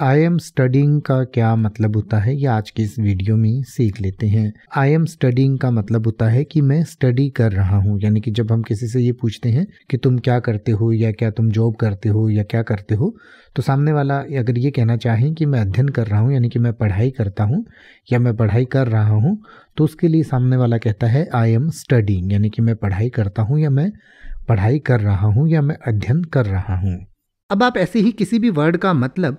I am studying का क्या मतलब होता है ये आज के इस वीडियो में सीख लेते हैं आई एम स्टडिंग का मतलब होता है कि मैं स्टडी कर रहा हूँ यानी कि जब हम किसी से ये पूछते हैं कि तुम क्या करते हो या क्या तुम जॉब करते हो या क्या करते हो तो सामने वाला अगर ये कहना चाहें कि मैं अध्ययन कर रहा हूँ यानी कि मैं पढ़ाई करता हूँ या मैं पढ़ाई कर रहा हूँ तो उसके लिए सामने वाला कहता है आई एम स्टडिंग यानी कि मैं पढ़ाई करता हूँ या मैं पढ़ाई कर रहा हूँ या मैं अध्ययन कर रहा हूँ अब आप ऐसे ही किसी भी वर्ड का मतलब